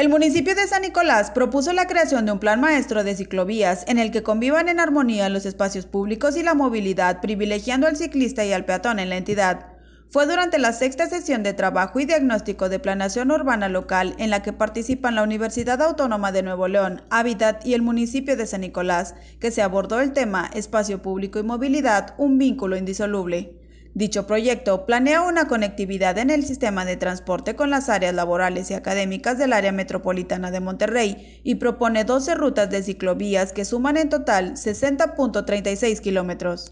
El municipio de San Nicolás propuso la creación de un plan maestro de ciclovías en el que convivan en armonía los espacios públicos y la movilidad, privilegiando al ciclista y al peatón en la entidad. Fue durante la sexta sesión de trabajo y diagnóstico de planación urbana local en la que participan la Universidad Autónoma de Nuevo León, Hábitat y el municipio de San Nicolás, que se abordó el tema espacio público y movilidad, un vínculo indisoluble. Dicho proyecto planea una conectividad en el sistema de transporte con las áreas laborales y académicas del área metropolitana de Monterrey y propone 12 rutas de ciclovías que suman en total 60.36 kilómetros.